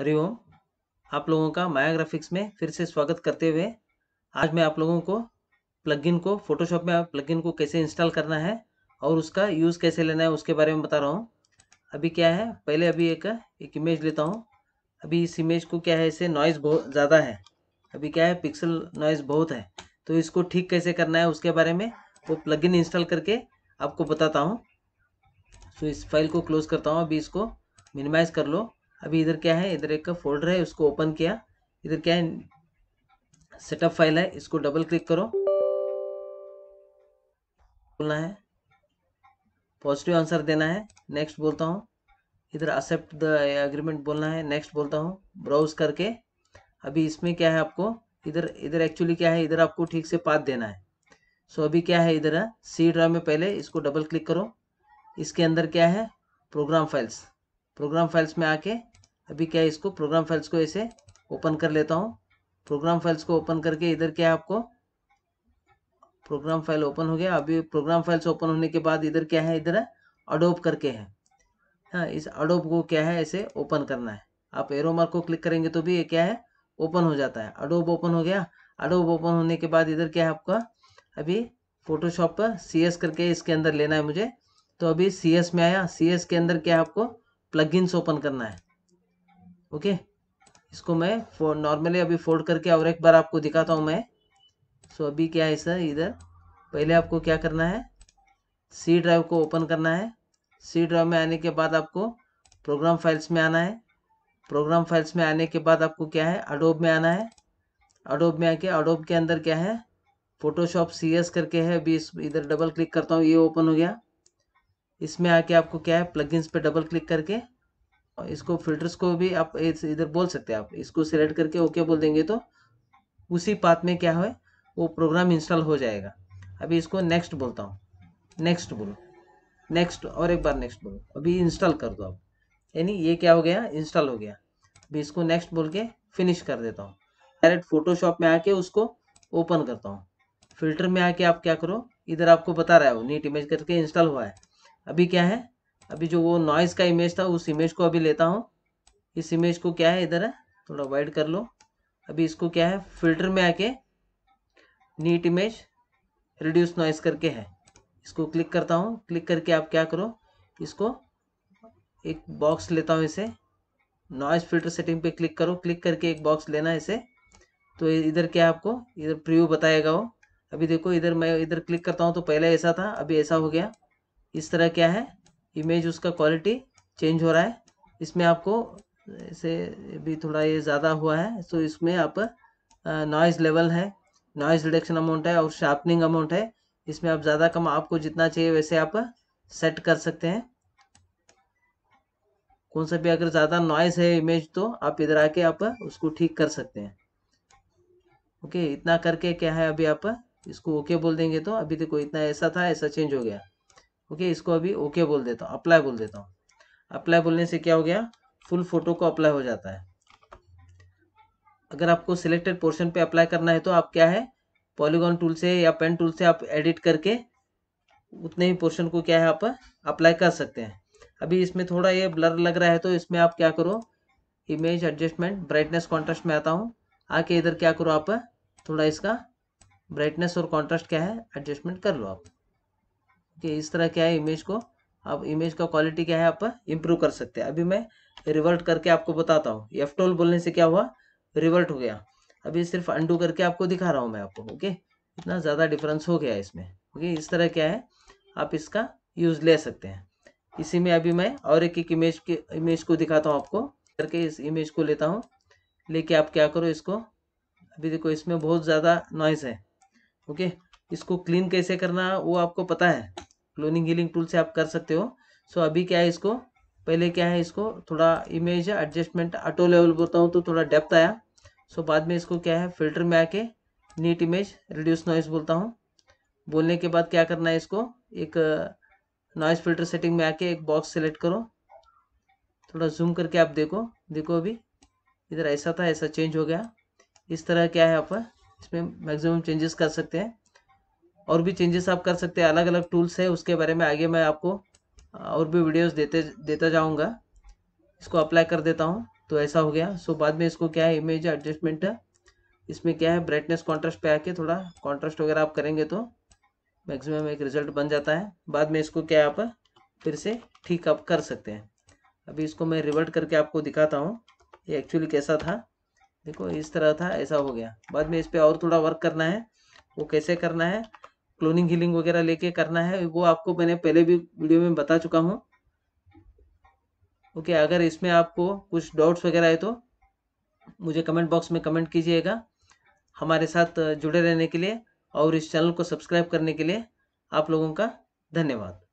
हरिओम आप लोगों का माया ग्राफिक्स में फिर से स्वागत करते हुए आज मैं आप लोगों को प्लगइन को फोटोशॉप में आप प्लगइन को कैसे इंस्टॉल करना है और उसका यूज़ कैसे लेना है उसके बारे में बता रहा हूँ अभी क्या है पहले अभी एक एक इमेज लेता हूँ अभी इस इमेज को क्या है इसे नॉइज़ बहुत ज़्यादा है अभी क्या है पिक्सल नॉइज़ बहुत है तो इसको ठीक कैसे करना है उसके बारे में वो प्लगइन इंस्टॉल करके आपको बताता हूँ तो इस फाइल को क्लोज करता हूँ अभी इसको मिनिमाइज़ कर लो अभी इधर क्या है इधर एक फोल्डर है उसको ओपन किया इधर क्या है सेटअप फाइल है इसको डबल क्लिक करो बोलना है पॉजिटिव आंसर देना है नेक्स्ट बोलता हूँ इधर एक्सेप्ट द एग्रीमेंट बोलना है नेक्स्ट बोलता हूँ ब्राउज करके अभी इसमें क्या है आपको इधर इधर एक्चुअली क्या है इधर आपको ठीक से पाथ देना है सो so अभी क्या है इधर सी ड्राइव में पहले इसको डबल क्लिक करो इसके अंदर क्या है प्रोग्राम फाइल्स प्रोग्राम फाइल्स में आके अभी क्या इसको प्रोग्राम फाइल्स को ऐसे ओपन कर लेता हूँ प्रोग्राम फाइल्स को ओपन करके इधर क्या है आपको प्रोग्राम फाइल ओपन हो गया अभी प्रोग्राम फाइल्स ओपन होने के बाद इधर क्या है इधर अडोप करके है हाँ इस अडोप को क्या है ऐसे ओपन करना है आप एरो मार्क को क्लिक करेंगे तो भी ये क्या है ओपन हो जाता है अडोब ओपन हो गया अडोब ओपन होने के बाद इधर क्या है आपका अभी फोटोशॉप पर सी एस करके इसके अंदर लेना है मुझे तो अभी सी एस में आया सी एस के अंदर क्या है आपको प्लगइन्स ओपन करना है ओके इसको मैं नॉर्मली अभी फोल्ड करके और एक बार आपको दिखाता हूँ मैं सो अभी क्या है सर इधर पहले आपको क्या करना है सी ड्राइव को ओपन करना है सी ड्राइव में आने के बाद आपको प्रोग्राम फाइल्स में आना है प्रोग्राम फाइल्स में आने के बाद आपको क्या है अडोब में आना है अडोब में आके अडोब के अंदर क्या है फोटोशॉप सी एस करके है अभी इधर डबल क्लिक करता हूँ ये ओपन हो गया इसमें आके आपको क्या है प्लगइन्स पे डबल क्लिक करके इसको फिल्टर्स को भी आप इधर बोल सकते हैं आप इसको सिलेक्ट करके ओके बोल देंगे तो उसी पाथ में क्या है वो प्रोग्राम इंस्टॉल हो जाएगा अभी इसको नेक्स्ट बोलता हूँ नेक्स्ट बोलो नेक्स्ट और एक बार नेक्स्ट बोलो अभी इंस्टॉल कर दो आप यानी ये क्या हो गया इंस्टॉल हो गया अभी इसको नेक्स्ट बोल के फिनिश कर देता हूँ डायरेक्ट फोटोशॉप में आके उसको ओपन करता हूँ फिल्टर में आके आप क्या करो इधर आपको बता रहा है वो नीट इमेज करके इंस्टॉल हुआ है अभी क्या है अभी जो वो नॉइज़ का इमेज था उस इमेज को अभी लेता हूँ इस इमेज को क्या है इधर है थोड़ा वाइड कर लो अभी इसको क्या है फिल्टर में आके नीट इमेज रिड्यूस नॉइज़ करके है इसको क्लिक करता हूँ क्लिक करके आप क्या करो इसको एक बॉक्स लेता हूँ इसे नॉइज़ फिल्टर सेटिंग पे क्लिक करो क्लिक करके एक बॉक्स लेना है इसे तो इधर क्या आपको इधर प्रीव्यू बताएगा वो अभी देखो इधर मैं इधर क्लिक करता हूँ तो पहले ऐसा था अभी ऐसा हो गया इस तरह क्या है इमेज उसका क्वालिटी चेंज हो रहा है इसमें आपको इसे भी थोड़ा ये ज़्यादा हुआ है तो इसमें आप नॉइज़ लेवल है नॉइज़ रिडक्शन अमाउंट है और शार्पनिंग अमाउंट है इसमें आप ज़्यादा कम आपको जितना चाहिए वैसे आप सेट कर सकते हैं कौन सा भी अगर ज़्यादा नॉइज़ है इमेज तो आप इधर आके आप उसको ठीक कर सकते हैं ओके इतना करके क्या है अभी आप इसको ओके बोल देंगे तो अभी देखो इतना ऐसा था ऐसा चेंज हो गया ओके इसको अभी ओके बोल देता हूँ अप्लाई बोल देता हूँ अप्लाई बोलने से क्या हो गया फुल फोटो को अप्लाई हो जाता है अगर आपको सिलेक्टेड पोर्शन पे अप्लाई करना है तो आप क्या है पॉलीगॉन टूल से या पेन टूल से आप एडिट करके उतने ही पोर्शन को क्या है आप अप्लाई कर सकते हैं अभी इसमें थोड़ा ये ब्लर लग रहा है तो इसमें आप क्या करो इमेज एडजस्टमेंट ब्राइटनेस कॉन्ट्रास्ट में आता हूँ आके इधर क्या करो आप थोड़ा इसका ब्राइटनेस और कॉन्ट्रास्ट क्या है एडजस्टमेंट कर लो आप कि इस तरह क्या है इमेज को आप इमेज का क्वालिटी क्या है आप इम्प्रूव कर सकते हैं अभी मैं रिवर्ट करके आपको बताता हूँ एफ टोल बोलने से क्या हुआ रिवर्ट हो गया अभी सिर्फ अंडू करके आपको दिखा रहा हूँ मैं आपको ओके इतना ज़्यादा डिफरेंस हो गया इसमें ओके इस तरह क्या है आप इसका यूज़ ले सकते हैं इसी में अभी मैं और एक एक इमेज के इमेज को दिखाता हूँ आपको करके इस इमेज को लेता हूँ लेके आप क्या करो इसको अभी देखो इसमें बहुत ज़्यादा नॉइज़ है ओके इसको क्लीन कैसे करना वो आपको पता है क्लोनिंग हीलिंग टूल से आप कर सकते हो सो अभी क्या है इसको पहले क्या है इसको थोड़ा इमेज एडजस्टमेंट ऑटो लेवल बोलता हूँ तो थोड़ा डेप्थ आया सो बाद में इसको क्या है फिल्टर में आके नीट इमेज रिड्यूस नॉइस बोलता हूँ बोलने के बाद क्या करना है इसको एक नॉइस फिल्टर सेटिंग में आके एक बॉक्स सेलेक्ट करो थोड़ा जूम करके आप देखो देखो अभी इधर ऐसा था ऐसा चेंज हो गया इस तरह क्या है आप इसमें मैक्सिमम चेंजेस कर सकते हैं और भी चेंजेस आप कर सकते हैं अलग अलग टूल्स है उसके बारे में आगे मैं आपको और भी वीडियोस देते देता जाऊँगा इसको अप्लाई कर देता हूँ तो ऐसा हो गया सो बाद में इसको क्या है इमेज एडजस्टमेंट है इसमें क्या है ब्राइटनेस कॉन्ट्रास्ट पे आके थोड़ा कॉन्ट्रास्ट वगैरह आप करेंगे तो मैक्सिमम एक रिजल्ट बन जाता है बाद में इसको क्या आप फिर से ठीक आप कर सकते हैं अभी इसको मैं रिवर्ट करके आपको दिखाता हूँ ये एक्चुअली कैसा था देखो इस तरह था ऐसा हो गया बाद में इस पर और थोड़ा वर्क करना है वो कैसे करना है क्लोनिंग हीलिंग वगैरह लेके करना है वो आपको मैंने पहले भी वीडियो में बता चुका हूँ ओके अगर इसमें आपको कुछ डाउट्स वगैरह है तो मुझे कमेंट बॉक्स में कमेंट कीजिएगा हमारे साथ जुड़े रहने के लिए और इस चैनल को सब्सक्राइब करने के लिए आप लोगों का धन्यवाद